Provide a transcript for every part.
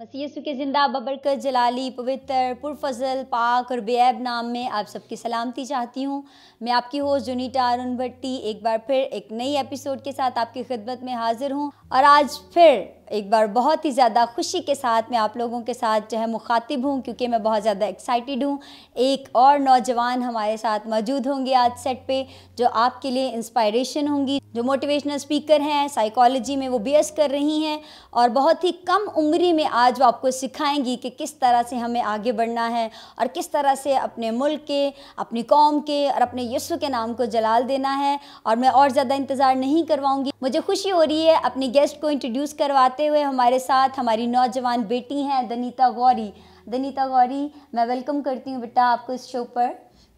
मसीह के ज़िंदा बबरकत जलाली पवित्र पुरफजल पाक और बेब नाम में आप सबकी सलामती चाहती हूँ मैं आपकी होस्ट जुनीटा अरुण भट्टी एक बार फिर एक नई एपिसोड के साथ आपकी खिदमत में हाजिर हूँ और आज फिर एक बार बहुत ही ज़्यादा खुशी के साथ मैं आप लोगों के साथ जो है मुखातिब हूँ क्योंकि मैं बहुत ज़्यादा एक्साइटेड हूँ एक और नौजवान हमारे साथ मौजूद होंगे आज सेट पे जो आपके लिए इंस्पायरेशन होंगी जो मोटिवेशनल स्पीकर हैं साइकोलॉजी में वो बी कर रही हैं और बहुत ही कम उम्र में आज वो आपको सिखाएंगी कि किस तरह से हमें आगे बढ़ना है और किस तरह से अपने मुल्क के अपनी कौम के और अपने यस्व के नाम को जलाल देना है और मैं और ज़्यादा इंतज़ार नहीं करवाऊँगी मुझे खुशी हो रही है अपनी गेस्ट को इंट्रोड्यूस करवाते आते हुए हमारे साथ हमारी नौजवान बेटी हैं दनीता गौरी दनीता गौरी मैं वेलकम करती हूँ बेटा आपको इस शो पर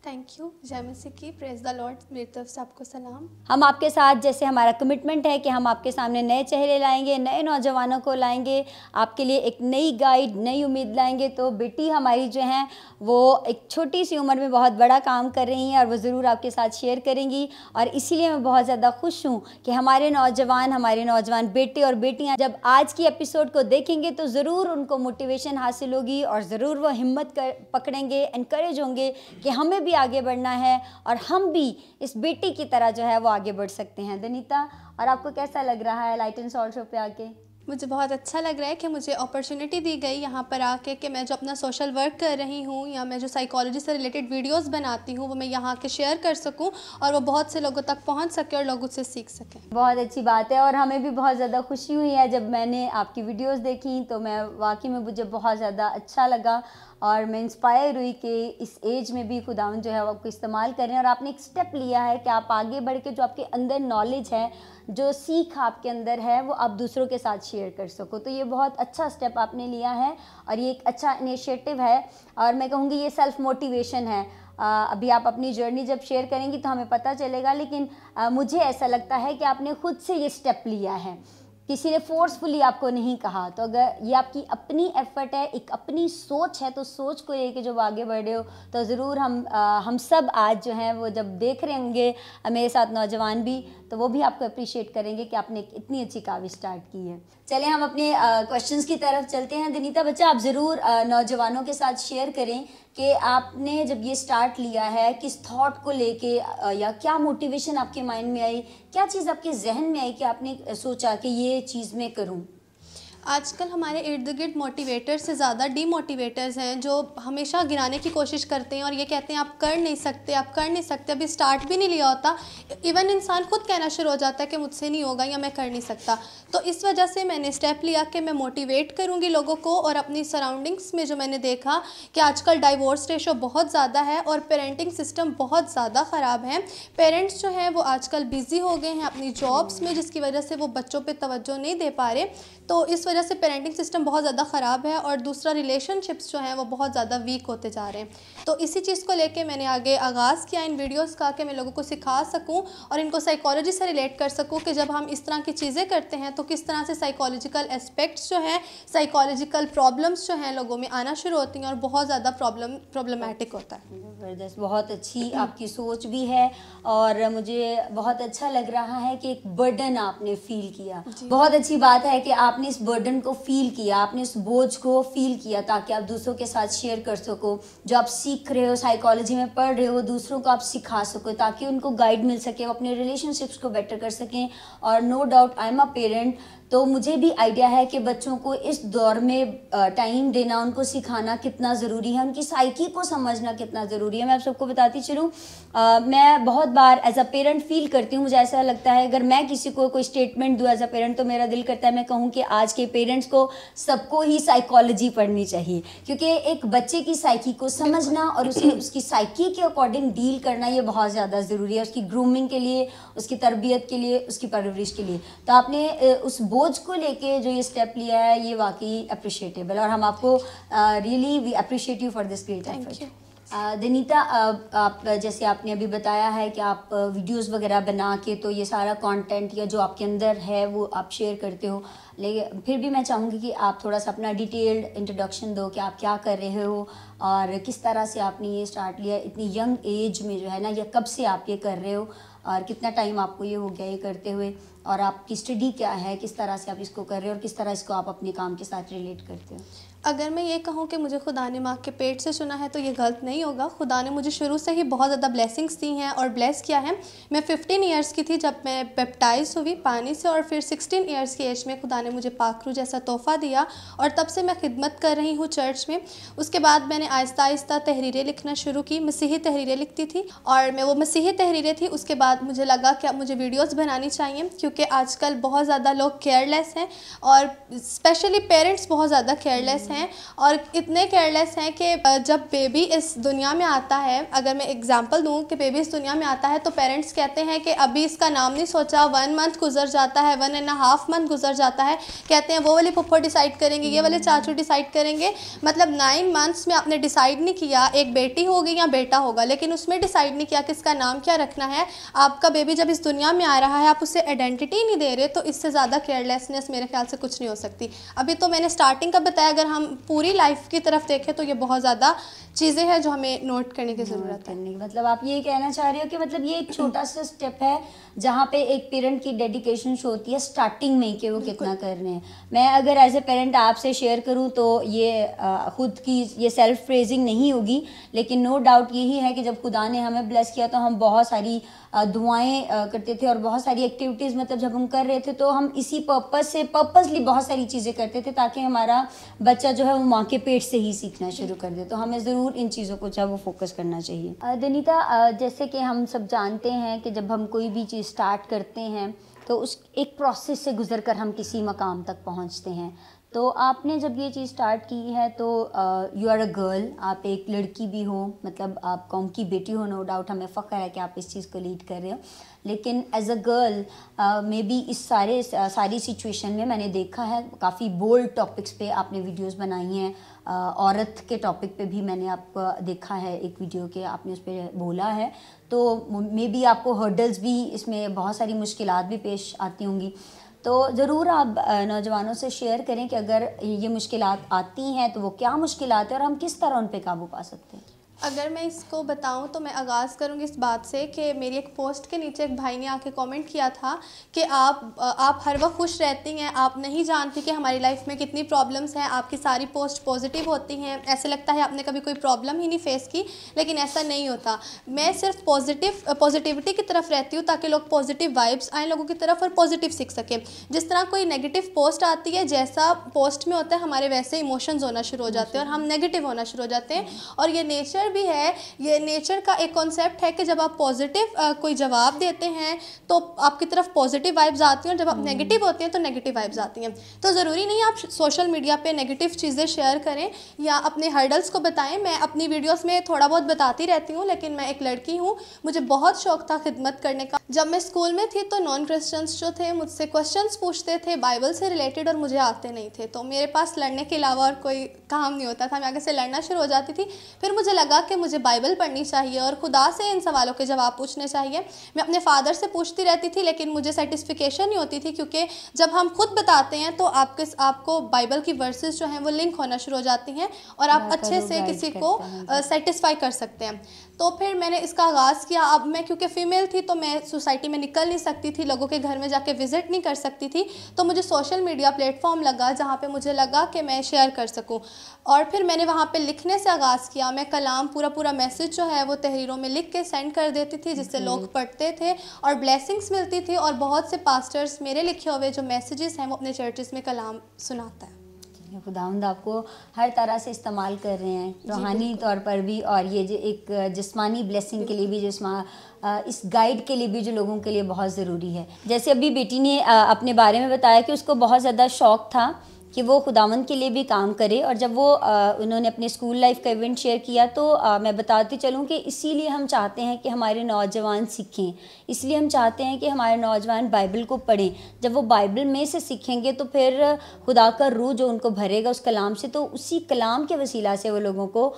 थैंक यू जैमसी की प्रेज द लॉर्ड मेरी तरफ से आपको सलाम हम आपके साथ जैसे हमारा कमिटमेंट है कि हम आपके सामने नए चेहरे लाएंगे नए नौजवानों को लाएंगे आपके लिए एक नई गाइड नई उम्मीद लाएंगे तो बेटी हमारी जो है वो एक छोटी सी उम्र में बहुत बड़ा काम कर रही हैं और वो ज़रूर आपके साथ शेयर करेंगी और इसीलिए मैं बहुत ज़्यादा खुश हूँ कि हमारे नौजवान हमारे नौजवान बेटे और बेटियाँ जब आज की एपिसोड को देखेंगे तो ज़रूर उनको मोटिवेशन हासिल होगी और ज़रूर वो हिम्मत कर पकड़ेंगे इनक्रेज होंगे कि हमें भी भी आगे बढ़ना है और हम भी इस बेटी की तरह जो है वो आगे बढ़ सकते हैं दनीता और आपको कैसा लग रहा है लाइट एंड सॉल्ट शो पे आके मुझे बहुत अच्छा लग रहा है कि मुझे अपॉर्चुनिटी दी गई यहाँ पर आके कि मैं जो अपना सोशल वर्क कर रही हूँ या मैं जो साइकोलॉजी से रिलेटेड वीडियोस बनाती हूँ वो मैं यहाँ के शेयर कर सकूँ और वो बहुत से लोगों तक पहुँच सके और लोग उससे सीख सकें बहुत अच्छी बात है और हमें भी बहुत ज़्यादा खुशी हुई है जब मैंने आपकी वीडियोज़ देखी तो मैं वाकई में मुझे बहुत ज़्यादा अच्छा लगा और मैं इंस्पायर हुई कि इस एज में भी खुदावन जो है वो आपको इस्तेमाल करें और आपने एक स्टेप लिया है कि आप आगे बढ़ के जो आपके अंदर नॉलेज है जो सीख आपके अंदर है वो आप दूसरों के साथ शेयर कर सको तो ये बहुत अच्छा स्टेप आपने लिया है और ये एक अच्छा इनिशिएटिव है और मैं कहूँगी ये सेल्फ मोटिवेशन है आ, अभी आप अपनी जर्नी जब शेयर करेंगी तो हमें पता चलेगा लेकिन आ, मुझे ऐसा लगता है कि आपने खुद से ये स्टेप लिया है किसी ने फोर्सफुली आपको नहीं कहा तो अगर ये आपकी अपनी एफर्ट है एक अपनी सोच है तो सोच को लेके जब आगे बढ़े हो तो ज़रूर हम आ, हम सब आज जो हैं वो जब देख रहे होंगे मेरे साथ नौजवान भी तो वो भी आपको अप्रिशिएट करेंगे कि आपने इतनी अच्छी काव्य स्टार्ट की है चले हम अपने क्वेश्चन की तरफ चलते हैं दिनीता बच्चा आप ज़रूर नौजवानों के साथ शेयर करें कि आपने जब ये स्टार्ट लिया है किस थॉट को लेके या क्या मोटिवेशन आपके माइंड में आई क्या चीज़ आपके जहन में आई कि आपने सोचा कि ये चीज़ मैं करूँ आजकल हमारे इर्द गिर्द मोटिवेटर से ज़्यादा डीमोटिवेटर्स हैं जो हमेशा गिराने की कोशिश करते हैं और ये कहते हैं आप कर नहीं सकते आप कर नहीं सकते अभी स्टार्ट भी नहीं लिया होता इवन इंसान खुद कहना शुरू हो जाता है कि मुझसे नहीं होगा या मैं कर नहीं सकता तो इस वजह से मैंने स्टेप लिया कि मैं मोटिवेट करूँगी लोगों को और अपनी सराउंडिंग्स में जो मैंने देखा कि आजकल डाइवोर्स रेशो बहुत ज़्यादा है और पेरेंटिंग सिस्टम बहुत ज़्यादा ख़राब है पेरेंट्स जो हैं वो आजकल बिज़ी हो गए हैं अपनी जॉब्स में जिसकी वजह से वो बच्चों पर तोज्जो नहीं दे पा रहे तो इस वजह से पेरेंटिंग सिस्टम बहुत ज़्यादा ख़राब है और दूसरा रिलेशनशिप्स जो हैं वो बहुत ज़्यादा वीक होते जा रहे हैं तो इसी चीज़ को लेके मैंने आगे आगाज़ किया इन वीडियोस का कि मैं लोगों को सिखा सकूं और इनको साइकोलॉजी से रिलेट कर सकूं कि जब हम इस तरह की चीज़ें करते हैं तो किस तरह से साइकोलॉजिकल एस्पेक्ट्स जो हैं साइकोलॉजिकल प्रॉब्लम्स जो हैं लोगों में आना शुरू होती हैं और बहुत ज़्यादा प्रॉब्लम प्रॉब्लमेटिक होता है ज़बरदस्त बहुत अच्छी आपकी सोच भी है और मुझे बहुत अच्छा लग रहा है कि एक बर्डन आपने फील किया बहुत अच्छी बात है कि आपने इस बर्डन बर्डन को फील किया आपने उस बोझ को फील किया ताकि आप दूसरों के साथ शेयर कर सको जो आप सीख रहे हो साइकोलॉजी में पढ़ रहे हो दूसरों को आप सिखा सको ताकि उनको गाइड मिल सके अपने रिलेशनशिप्स को बेटर कर सकें और no doubt I am a parent तो मुझे भी आइडिया है कि बच्चों को इस दौर में टाइम देना उनको सिखाना कितना ज़रूरी है उनकी साइकी को समझना कितना ज़रूरी है मैं आप सबको बताती चलूँ मैं बहुत बार एज अ पेरेंट फील करती हूँ मुझे ऐसा लगता है अगर मैं किसी को कोई स्टेटमेंट दूँ एज अ पेरेंट तो मेरा दिल करता है मैं कहूँ कि आज के पेरेंट्स को सबको ही साइकोलॉजी पढ़नी चाहिए क्योंकि एक बच्चे की साइकी को समझना और उसे उसकी साइकी के अकॉर्डिंग डील करना ये बहुत ज़्यादा ज़रूरी है उसकी ग्रूमिंग के लिए उसकी तरबियत के लिए उसकी परवरिश के लिए तो आपने उस बोर्ड बोझ को लेके जो ये स्टेप लिया है ये वाकई अप्रिशिएटेबल और हम आपको really we appreciate you for this great effort Danita आप uh, जैसे आपने अभी बताया है कि आप वीडियोस uh, वगैरह बना के तो ये सारा कंटेंट या जो आपके अंदर है वो आप शेयर करते हो लेकिन फिर भी मैं चाहूँगी कि आप थोड़ा सा अपना डिटेल्ड इंट्रोडक्शन दो कि आप क्या कर रहे हो और किस तरह से आपने ये स्टार्ट लिया इतनी यंग एज में जो है ना या कब से आप ये कर रहे हो और कितना टाइम आपको ये हो गया ये करते हुए और आपकी स्टडी क्या है किस तरह से आप इसको कर रहे हो और किस तरह इसको आप अपने काम के साथ रिलेट करते हो अगर मैं ये कहूँ कि मुझे खुदा ने माँ के पेट से चुना है तो ये गलत नहीं होगा खुदा ने मुझे शुरू से ही बहुत ज़्यादा ब्लेसिंग्स दी हैं और ब्लेस किया है मैं 15 इयर्स की थी जब मैं बेप्टाइज हुई पानी से और फिर 16 इयर्स की एज में खुदा ने मुझे पाखरू जैसा तोहफ़ा दिया और तब से मैं खिदमत कर रही हूँ चर्च में उसके बाद मैंने आहिस्ता आहिस्ता तहरीरें लिखना शुरू की मसीही तहरीरें लिखती थी और मैं वो मसीही तहरीरें थी उसके बाद मुझे लगा कि अब मुझे वीडियोज़ बनानी चाहिए क्योंकि आजकल बहुत ज़्यादा लोग केयरलेस हैं और स्पेशली पेरेंट्स बहुत ज़्यादा केयरलेस हैं हैं और इतने केयरलेस हैं कि जब बेबी इस दुनिया में आता है अगर मैं एग्ज़ाम्पल दूं कि बेबी इस दुनिया में आता है तो पेरेंट्स कहते हैं कि अभी इसका नाम नहीं सोचा वन मंथ गुजर जाता है वन एंड हाफ मंथ गुजर जाता है कहते हैं वो वाले पुप्पो डिसाइड करेंगे ये वाले hmm. चाचू डिसाइड करेंगे मतलब नाइन मंथ्स में आपने डिसाइड नहीं किया एक बेटी होगी या बेटा होगा लेकिन उसमें डिसाइड नहीं किया कि इसका नाम क्या रखना है आपका बेबी जब इस दुनिया में आ रहा है आप उसे आइडेंटिटी नहीं दे रहे तो इससे ज़्यादा केयरलेसनेस मेरे ख्याल से कुछ नहीं हो सकती अभी तो मैंने स्टार्टिंग का बताया अगर हम पूरी लाइफ की तरफ देखें तो ये बहुत ज़्यादा चीज़ें हैं जो हमें नोट करने की ज़रूरत है मतलब आप ये कहना चाह रहे हो कि मतलब ये एक छोटा सा स्टेप है जहाँ पे एक पेरेंट की डेडिकेशन शो होती है स्टार्टिंग में कि वो कितना कर रहे हैं मैं अगर एज ए पेरेंट आपसे शेयर करूँ तो ये खुद की ये सेल्फ प्रेजिंग नहीं होगी लेकिन नो डाउट यही है कि जब खुदा ने हमें ब्लेस किया तो हम बहुत सारी दुआएं करते थे और बहुत सारी एक्टिविटीज़ मतलब जब हम कर रहे थे तो हम इसी पर्पज़ से पर्पज़ली बहुत सारी चीज़ें करते थे ताकि हमारा बच्चा जो है वो माँ के पेट से ही सीखना शुरू कर दे तो हमें ज़रूर ज़रूर इन चीज़ों को जो वो फोकस करना चाहिए दनीता जैसे कि हम सब जानते हैं कि जब हम कोई भी चीज़ स्टार्ट करते हैं तो उस एक प्रोसेस से गुज़र कर हम किसी मकाम तक पहुंचते हैं तो आपने जब ये चीज़ स्टार्ट की है तो यू आर अ गर्ल आप एक लड़की भी हो मतलब आप कौम की बेटी हो नो डाउट हमें फ़ख्र है कि आप इस चीज़ को लीड कर रहे हो लेकिन as a girl may be इस सारे uh, सारी सिचुएशन में मैंने देखा है काफ़ी बोल्ड टॉपिक्स पे आपने वीडियोस बनाई हैं uh, औरत के टॉपिक पे भी मैंने आपको देखा है एक वीडियो के आपने उस पर बोला है तो मे बी आपको हर्डल्स भी इसमें बहुत सारी मुश्किल भी पेश आती होंगी तो ज़रूर आप uh, नौजवानों से शेयर करें कि अगर ये मुश्किल आती हैं तो वो क्या मुश्किल हैं और हम किस तरह उन पर काबू पा सकते हैं अगर मैं इसको बताऊं तो मैं आगाज़ करूंगी इस बात से कि मेरी एक पोस्ट के नीचे एक भाई ने आके कमेंट किया था कि आप आप हर वक्त खुश रहती हैं आप नहीं जानती कि हमारी लाइफ में कितनी प्रॉब्लम्स हैं आपकी सारी पोस्ट पॉजिटिव होती हैं ऐसे लगता है आपने कभी कोई प्रॉब्लम ही नहीं फेस की लेकिन ऐसा नहीं होता मैं सिर्फ पॉजिटिव पॉजिटिविटी की तरफ रहती हूँ ताकि लोग पॉजिटिव वाइब्स आए लोगों की तरफ और पॉजिटिव सीख सकें जिस तरह कोई नेगेटिव पोस्ट आती है जैसा पोस्ट में होता है हमारे वैसे इमोशंस होना शुरू हो जाते हैं और हम नेगेटिव होना शुरू हो जाते हैं और ये नेचर भी है ये नेचर का एक कॉन्सेप्ट है कि जब आप पॉजिटिव कोई जवाब देते हैं तो आपकी तरफ पॉजिटिव वाइब्स आती हैं और जब आप नेगेटिव हम्म। होते हैं तो नेगेटिव वाइब्स आती हैं तो ज़रूरी नहीं आप सोशल मीडिया पर नेगेटिव चीज़ें शेयर करें या अपने हर्डल्स को बताएं मैं अपनी वीडियोज़ में थोड़ा बहुत बताती रहती हूँ लेकिन मैं एक लड़की हूँ मुझे बहुत शौक था खिदमत करने का जब मैं स्कूल में थी तो नॉन क्रिश्चियंस जो थे मुझसे क्वेश्चन पूछते थे बाइबल से रिलेटेड और मुझे आते नहीं थे तो मेरे पास लड़ने के अलावा और कोई काम नहीं होता था मैं आगे से लड़ना शुरू हो जाती थी फिर मुझे लगा कि मुझे बाइबल पढ़नी चाहिए और खुदा से इन सवालों के जवाब पूछने चाहिए मैं अपने फादर से पूछती रहती थी लेकिन मुझे सेटिस्फिकेशन नहीं होती थी क्योंकि जब हम खुद बताते हैं तो आपके आपको बाइबल की वर्सेस जो हैं वो लिंक होना शुरू हो जाती हैं और आप अच्छे से किसी को सेटिस्फाई कर सकते हैं तो फिर मैंने इसका आगाज़ किया अब मैं क्योंकि फ़ीमेल थी तो मैं सोसाइटी में निकल नहीं सकती थी लोगों के घर में जाके विज़िट नहीं कर सकती थी तो मुझे सोशल मीडिया प्लेटफॉर्म लगा जहाँ पे मुझे लगा कि मैं शेयर कर सकूँ और फिर मैंने वहाँ पे लिखने से आगाज़ किया मैं कलाम पूरा पूरा मैसेज जो है वो तहरीरों में लिख के सेंड कर देती थी जिससे लोग पढ़ते थे और ब्लैसिंग्स मिलती थी और बहुत से पास्टर्स मेरे लिखे हुए जो मैसेजेस हैं वो अपने चर्चेज में कलाम सुनाता है कि खुदावंद आपको हर तरह से इस्तेमाल कर रहे हैं रूहानी तौर पर भी और ये जो एक जिस्मानी ब्लेसिंग के लिए भी जिसमा इस गाइड के लिए भी जो लोगों के लिए बहुत ज़रूरी है जैसे अभी बेटी ने अपने बारे में बताया कि उसको बहुत ज़्यादा शौक़ था कि वो खुदावन के लिए भी काम करे और जब वो आ, उन्होंने अपने स्कूल लाइफ का इवेंट शेयर किया तो आ, मैं बताती चलूँ कि इसीलिए हम चाहते हैं कि हमारे नौजवान सीखें इसलिए हम चाहते हैं कि हमारे नौजवान बाइबल को पढ़ें जब वो बाइबल में से सीखेंगे तो फिर खुदा का रूह जो उनको भरेगा उस कलाम से तो उसी कलाम के वसीला से वो लोगों को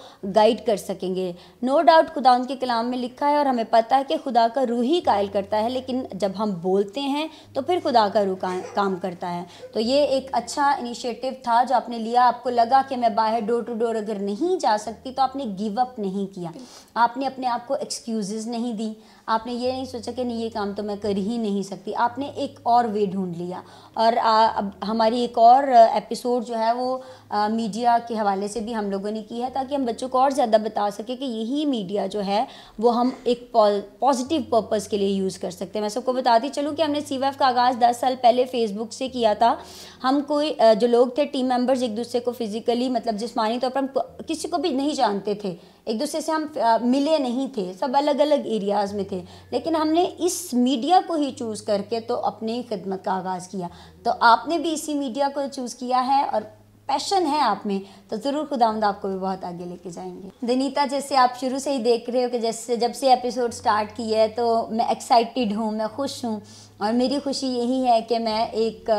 गाइड कर सकेंगे नो डाउट खुदा उनके कलाम में लिखा है और हमें पता है कि खुदा का रूह ही कायल करता है लेकिन जब हम बोलते हैं तो फिर खुदा का रूह काम करता है तो ये एक अच्छा इनिशिय इनिशिएटिव था जो आपने लिया आपको लगा कि मैं बाहर डोर टू डोर अगर नहीं जा सकती तो आपने गिव अप नहीं किया आपने अपने आप को एक्सक्यूज़ नहीं दी आपने ये नहीं सोचा कि नहीं ये काम तो मैं कर ही नहीं सकती आपने एक और वे ढूंढ लिया और आ, अब हमारी एक और एपिसोड जो है वो आ, मीडिया के हवाले से भी हम लोगों ने की है ताकि हम बच्चों को और ज़्यादा बता सकें कि यही मीडिया जो है वो हम एक पॉजिटिव पर्पज़ के लिए यूज़ कर सकते हैं मैं सबको बताती चलूँ कि हमने सी का आगाज़ दस साल पहले फेसबुक से किया था हम कोई जो लोग थे टीम मेम्बर्स एक दूसरे को फिज़िकली मतलब जिसमानी तौर पर हम किसी को भी नहीं जानते थे एक दूसरे से हम मिले नहीं थे सब अलग अलग एरियाज़ में थे लेकिन हमने इस मीडिया को ही चूज़ करके तो अपनी खिदमत का आगाज़ किया तो आपने भी इसी मीडिया को चूज़ किया है और पैशन है आप में तो ज़रूर खुदाउंद आपको भी बहुत आगे लेके जाएंगे दनीता जैसे आप शुरू से ही देख रहे हो कि जैसे जब से एपिसोड स्टार्ट की है तो मैं एक्साइटेड हूँ मैं खुश हूँ और मेरी खुशी यही है कि मैं एक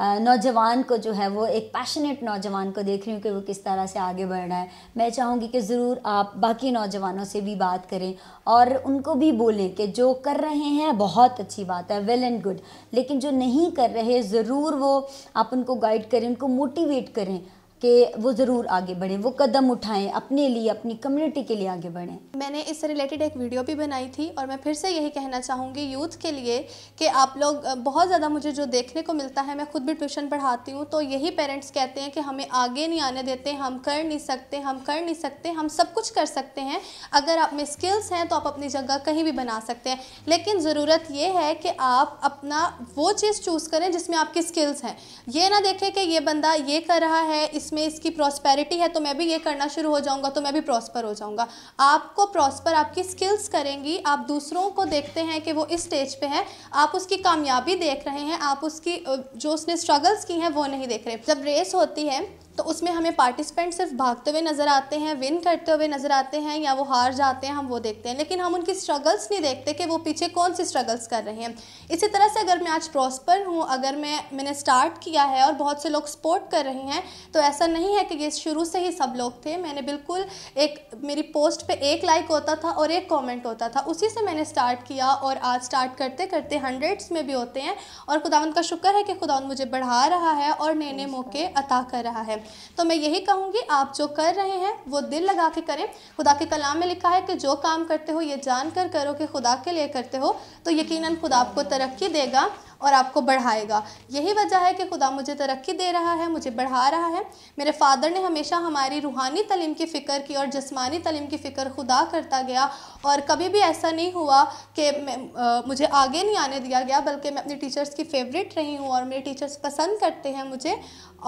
नौजवान को जो है वो एक पैशनेट नौजवान को देख रही हूँ कि वो किस तरह से आगे बढ़ रहा है मैं चाहूँगी कि ज़रूर आप बाकी नौजवानों से भी बात करें और उनको भी बोलें कि जो कर रहे हैं बहुत अच्छी बात है वेल एंड गुड लेकिन जो नहीं कर रहे ज़रूर वो आप उनको गाइड करें उनको मोटिवेट करें कि वो ज़रूर आगे बढ़ें वो कदम उठाएं अपने लिए अपनी कम्युनिटी के लिए आगे बढ़ें मैंने इससे रिलेटेड एक वीडियो भी बनाई थी और मैं फिर से यही कहना चाहूँगी यूथ के लिए कि आप लोग बहुत ज़्यादा मुझे जो देखने को मिलता है मैं खुद भी ट्यूशन पढ़ाती हूँ तो यही पेरेंट्स कहते हैं कि हमें आगे नहीं आने देते हम कर नहीं सकते हम कर नहीं सकते हम सब कुछ कर सकते हैं अगर आप में स्किल्स हैं तो आप अपनी जगह कहीं भी बना सकते हैं लेकिन ज़रूरत ये है कि आप अपना वो चीज़ चूज़ करें जिसमें आपकी स्किल्स हैं ये ना देखें कि ये बंदा ये कर रहा है इस इसमें इसकी प्रॉस्पेरिटी है तो मैं भी ये करना शुरू हो जाऊंगा तो मैं भी प्रॉस्पर हो जाऊँगा आपको प्रॉस्पर आपकी स्किल्स करेंगी आप दूसरों को देखते हैं कि वो इस स्टेज पे है आप उसकी कामयाबी देख रहे हैं आप उसकी जो उसने स्ट्रगल्स की हैं वो नहीं देख रहे जब रेस होती है तो उसमें हमें पार्टिसिपेंट सिर्फ भागते हुए नज़र आते हैं विन करते हुए नज़र आते हैं या वो हार जाते हैं हम वो देखते हैं लेकिन हम उनकी स्ट्रगल्स नहीं देखते कि वो पीछे कौन सी स्ट्रगल्स कर रहे हैं इसी तरह से अगर मैं आज प्रॉस्पर हूँ अगर मैं मैंने स्टार्ट किया है और बहुत से लोग सपोर्ट कर रहे हैं तो ऐसा नहीं है कि ये शुरू से ही सब लोग थे मैंने बिल्कुल एक मेरी पोस्ट पर एक लाइक होता था और एक कॉमेंट होता था उसी से मैंने स्टार्ट किया और आज स्टार्ट करते करते हंड्रेड्स में भी होते हैं और खुदा का शुक्र है कि खुदा मुझे बढ़ा रहा है और नए नए मौके अता कर रहा है तो मैं यही कहूँगी आप जो कर रहे हैं वो दिल लगा के करें खुदा के कलाम में लिखा है कि जो काम करते हो ये जान कर करो कि खुदा के लिए करते हो तो यकीनन खुदा आपको तरक्की देगा और आपको बढ़ाएगा यही वजह है कि खुदा मुझे तरक्की दे रहा है मुझे बढ़ा रहा है मेरे फादर ने हमेशा हमारी रूहानी तलीम की फ़िक्र की और जिसमानी तलीम की फ़िक्र खुदा करता गया और कभी भी ऐसा नहीं हुआ कि मुझे आगे नहीं आने दिया गया बल्कि मैं अपने टीचर्स की फेवरेट रही हूँ और मेरे टीचर्स पसंद करते हैं मुझे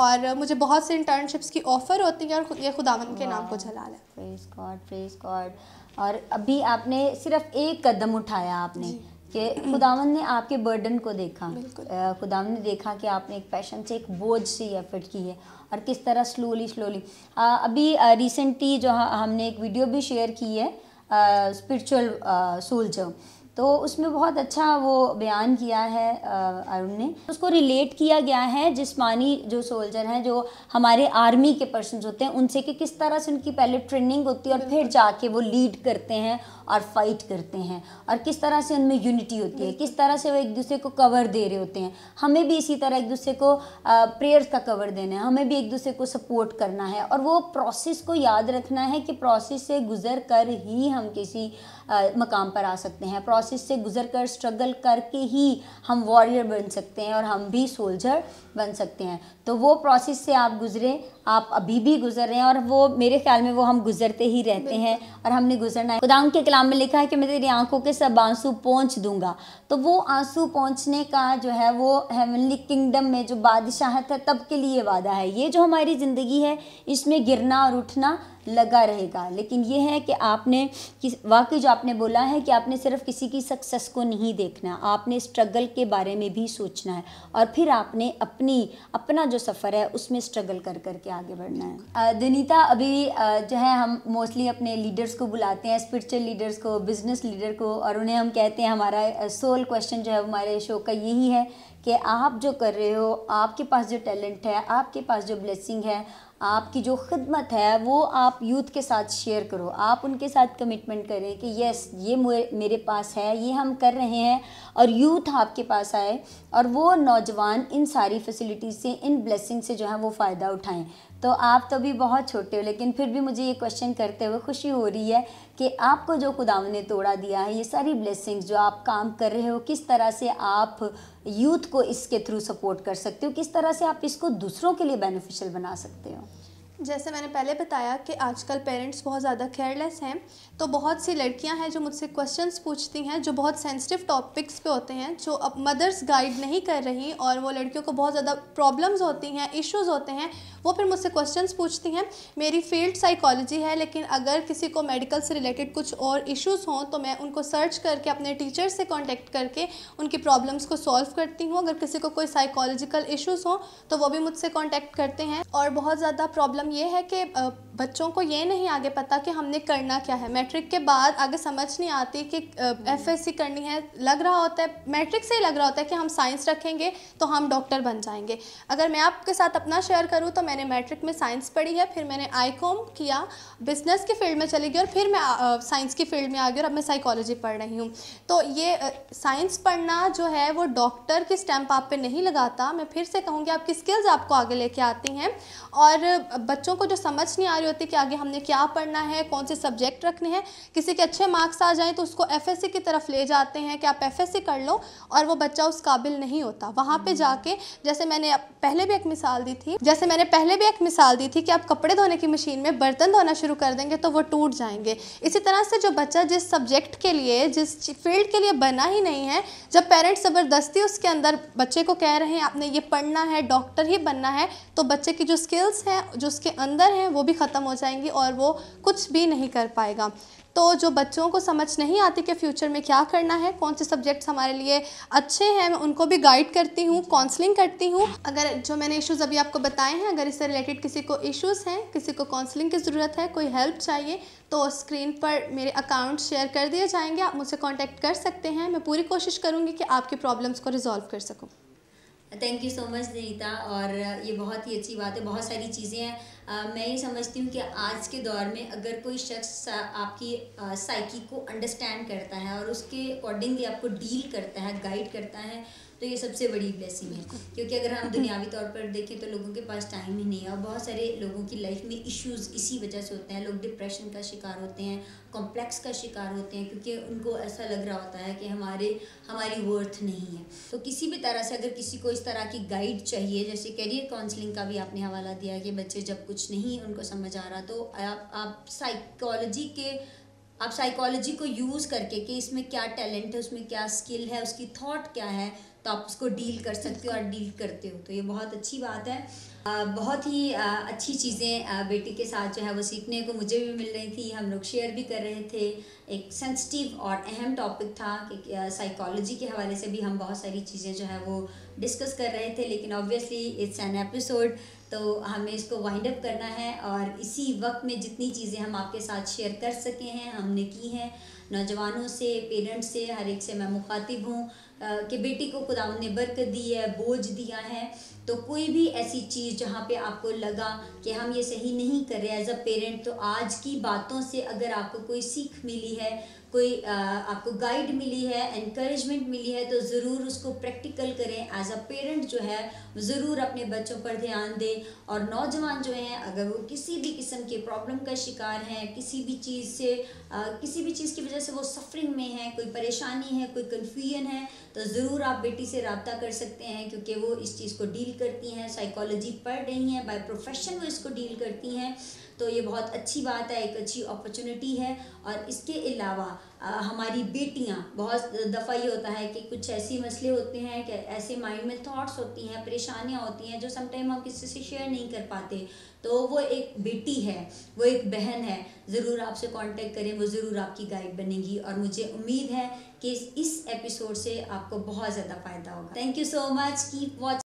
और मुझे बहुत से इंटर्नशिप्स की ऑफ़र होती हैं और ये खुदावन के नाम को जला है फ्रेस गॉड प्रेज गॉड और अभी आपने सिर्फ एक कदम उठाया आपने कि खुदावन ने आपके बर्डन को देखा खुदावन ने देखा कि आपने एक पैशन से एक बोझ से एफर्ट की है और किस तरह स्लोली स्लोली अभी रिसेंटली जो हमने एक वीडियो भी शेयर की है स्पिरिचुअल सोल्जर तो उसमें बहुत अच्छा वो बयान किया है अरुण ने उसको रिलेट किया गया है जिसमानी जो सोल्जर हैं जो हमारे आर्मी के पर्सन होते हैं उनसे कि किस तरह से उनकी पहले ट्रेनिंग होती है और फिर जाके वो लीड करते हैं और फाइट करते हैं और किस तरह से उनमें यूनिटी होती है किस तरह से वो एक दूसरे को कवर दे रहे होते हैं हमें भी इसी तरह एक दूसरे को प्रेयर्स का कवर देना है हमें भी एक दूसरे को सपोर्ट करना है और वो प्रोसेस को याद रखना है कि प्रोसेस से गुजर कर ही हम किसी मकाम पर आ सकते हैं प्रोसेस से गुजर कर स्ट्रगल करके ही हम वॉरियर बन सकते हैं और हम भी सोल्जर बन सकते हैं तो वो प्रोसेस से आप गुजरें आप अभी भी गुजर रहे हैं और वो मेरे ख्याल में वो हम गुजरते ही रहते हैं और हमने गुजरना है खुदा के कलाम में लिखा है कि मैं तेरी आंखों के सब आंसू पहुँच दूंगा तो वो आंसू पहुँचने का जो है वो हेवनली किंगडम में जो बादशाहत है तब के लिए वादा है ये जो हमारी ज़िंदगी है इसमें गिरना और उठना लगा रहेगा लेकिन ये है कि आपने किस वाकई जो आपने बोला है कि आपने सिर्फ किसी की सक्सेस को नहीं देखना आपने स्ट्रगल के बारे में भी सोचना है और फिर आपने अपनी अपना जो सफ़र है उसमें स्ट्रगल कर करके आगे बढ़ना है दिनीता अभी जो है हम मोस्टली अपने लीडर्स को बुलाते हैं स्पिरिचुअल लीडर्स को बिज़नेस लीडर को और उन्हें हम कहते हैं हमारा सोल क्वेश्चन जो है हमारे शो का यही है कि आप जो कर रहे हो आपके पास जो टैलेंट है आपके पास जो ब्लेसिंग है आपकी जो खिदमत है वो आप यूथ के साथ शेयर करो आप उनके साथ कमिटमेंट करें कि यस ये मेरे पास है ये हम कर रहे हैं और यूथ आपके पास आए और वो नौजवान इन सारी फैसिलिटीज़ से इन ब्लेसिंग से जो है वो फ़ायदा उठाएं तो आप तो भी बहुत छोटे हो लेकिन फिर भी मुझे ये क्वेश्चन करते हुए खुशी हो रही है कि आपको जो खुदा ने तोड़ा दिया है ये सारी ब्लेसिंग्स जो आप काम कर रहे हो किस तरह से आप यूथ को इसके थ्रू सपोर्ट कर सकते हो किस तरह से आप इसको दूसरों के लिए बेनिफिशियल बना सकते हो जैसे मैंने पहले बताया कि आजकल पेरेंट्स बहुत ज़्यादा केयरलेस हैं तो बहुत सी लड़कियां हैं जो मुझसे क्वेश्चंस पूछती हैं जो बहुत सेंसिटिव टॉपिक्स पे होते हैं जो अब मदर्स गाइड नहीं कर रही और वो लड़कियों को बहुत ज़्यादा प्रॉब्लम्स होती हैं इश्यूज होते हैं वो फिर मुझसे क्वेश्चन पूछती हैं मेरी फील्ड साइकोलॉजी है लेकिन अगर किसी को मेडिकल से रिलेटेड कुछ और इशूज़ हों तो मैं उनको सर्च करके अपने टीचर से कॉन्टेक्ट करके उनकी प्रॉब्लम्स को सॉल्व करती हूँ अगर किसी को कोई साइकोलॉजिकल इशूज़ हों तो वो भी मुझसे कॉन्टेक्ट करते हैं और बहुत ज़्यादा प्रॉब्लम मतलब ये है कि बच्चों को ये नहीं आगे पता कि हमने करना क्या है मैट्रिक के बाद आगे समझ नहीं आती कि सी करनी है लग रहा होता है मैट्रिक से ही लग रहा होता है कि हम साइंस रखेंगे तो हम डॉक्टर बन जाएंगे अगर मैं आपके साथ अपना शेयर करूँ तो मैंने मैट्रिक में साइंस पढ़ी है फिर मैंने आई किया बिजनेस की फील्ड में चली गई और फिर मैं साइंस की फील्ड में आ गई और अब मैं साइकोलॉजी पढ़ रही हूँ तो ये साइंस पढ़ना जो है वो डॉक्टर की स्टैंप आप पे नहीं लगाता मैं फिर से कहूँगी आपकी स्किल्स आपको आगे लेके आती हैं और बच्चों को जो समझ नहीं आ रही होती कि आगे हमने क्या पढ़ना है कौन से सब्जेक्ट रखने हैं किसी के अच्छे मार्क्स आ जाएँ तो उसको एफ की तरफ ले जाते हैं कि आप एफ कर लो और वो बच्चा उस काबिल नहीं होता वहाँ पर जाके जैसे मैंने पहले भी एक मिसाल दी थी जैसे मैंने पहले भी एक मिसाल दी थी कि आप कपड़े धोने की मशीन में बर्तन धोना शुरू कर देंगे तो वो टूट जाएंगे इसी तरह से जो बच्चा जिस सब्जेक्ट के लिए जिस फील्ड के लिए बना ही नहीं है जब पेरेंट्स ज़बरदस्ती उसके अंदर बच्चे को कह रहे हैं आपने ये पढ़ना है डॉक्टर ही बनना है तो बच्चे की जो स्किल्स हैं जो उसके अंदर हैं वो भी ख़त्म हो जाएंगी और वो कुछ भी नहीं कर पाएगा तो जो बच्चों को समझ नहीं आती कि फ़्यूचर में क्या करना है कौन से सब्जेक्ट्स हमारे लिए अच्छे हैं मैं उनको भी गाइड करती हूँ काउंसलिंग करती हूँ अगर जो मैंने इश्यूज़ अभी आपको बताए हैं अगर इससे रिलेटेड किसी को इश्यूज़ हैं किसी को काउंसलिंग की ज़रूरत है कोई हेल्प चाहिए तो स्क्रीन पर मेरे अकाउंट शेयर कर दिए जाएंगे आप मुझसे कॉन्टैक्ट कर सकते हैं मैं पूरी कोशिश करूँगी कि आपकी प्रॉब्लम्स को रिजॉल्व कर सकूँ thank you so much Neeta और ये बहुत ही अच्छी बात है बहुत सारी चीज़ें हैं मैं ये समझती हूँ कि आज के दौर में अगर कोई शख्स आपकी साइकी को अंडरस्टैंड करता है और उसके अकॉर्डिंगली आपको डील करता है गाइड करता है तो ये सबसे बड़ी ब्लेसिंग है क्योंकि अगर हम दुनियावी तौर पर देखें तो लोगों के पास टाइम ही नहीं है और बहुत सारे लोगों की लाइफ में इश्यूज इसी वजह से होते हैं लोग डिप्रेशन का शिकार होते हैं कॉम्प्लेक्स का शिकार होते हैं क्योंकि उनको ऐसा लग रहा होता है कि हमारे हमारी वर्थ नहीं है तो किसी भी तरह से अगर किसी को इस तरह की गाइड चाहिए जैसे करियर काउंसलिंग का भी आपने हवाला दिया कि बच्चे जब कुछ नहीं उनको समझ आ रहा तो आप आप साइकोलॉजी के आप साइकोलॉजी को यूज़ करके कि इसमें क्या टैलेंट है उसमें क्या स्किल है उसकी थॉट क्या है तो आप उसको डील कर सकते हो और डील करते हो तो ये बहुत अच्छी बात है आ, बहुत ही आ, अच्छी चीज़ें बेटी के साथ जो है वो सीखने को मुझे भी मिल रही थी हम लोग शेयर भी कर रहे थे एक सेंसिटिव और अहम टॉपिक था कि साइकोलॉजी के हवाले से भी हम बहुत सारी चीज़ें जो है वो डिस्कस कर रहे थे लेकिन ऑब्वियसली इट्स एन एपिसोड तो हमें इसको वाइंड अप करना है और इसी वक्त में जितनी चीज़ें हम आपके साथ शेयर कर सके हैं हमने की हैं नौजवानों से पेरेंट्स से हर एक से मैं मुखातिब हूँ कि बेटी को खुदा ने बरकत दी है बोझ दिया है तो कोई भी ऐसी चीज़ जहाँ पे आपको लगा कि हम ये सही नहीं कर रहे एज अ पेरेंट तो आज की बातों से अगर आपको कोई सीख मिली है कोई आपको गाइड मिली है इनक्रेजमेंट मिली है तो ज़रूर उसको प्रैक्टिकल करें एज अ पेरेंट जो है ज़रूर अपने बच्चों पर ध्यान दें और नौजवान जो हैं अगर वो किसी भी किस्म के प्रॉब्लम का शिकार हैं किसी भी चीज़ से आ, किसी भी चीज़ की वजह से वो सफरिंग में है कोई परेशानी है कोई कन्फ्यूजन है तो ज़रूर आप बेटी से रबता कर सकते हैं क्योंकि वो इस चीज़ को डील करती हैं साइकोलॉजी पढ़ रही हैं बाय प्रोफेशन वो इसको डील करती हैं तो ये बहुत अच्छी बात है एक अच्छी अपॉर्चुनिटी है और इसके अलावा हमारी बेटियाँ बहुत दफ़ा ये होता है कि कुछ ऐसे मसले होते हैं कि ऐसे माइंड में थॉट्स होती हैं परेशानियाँ होती हैं जो समटाइम हम किसी से शेयर नहीं कर पाते तो वो एक बेटी है वो एक बहन है ज़रूर आपसे कांटेक्ट करें वो ज़रूर आपकी गाइड बनेगी और मुझे उम्मीद है कि इस एपिसोड से आपको बहुत ज़्यादा फ़ायदा होगा thank you so much keep watch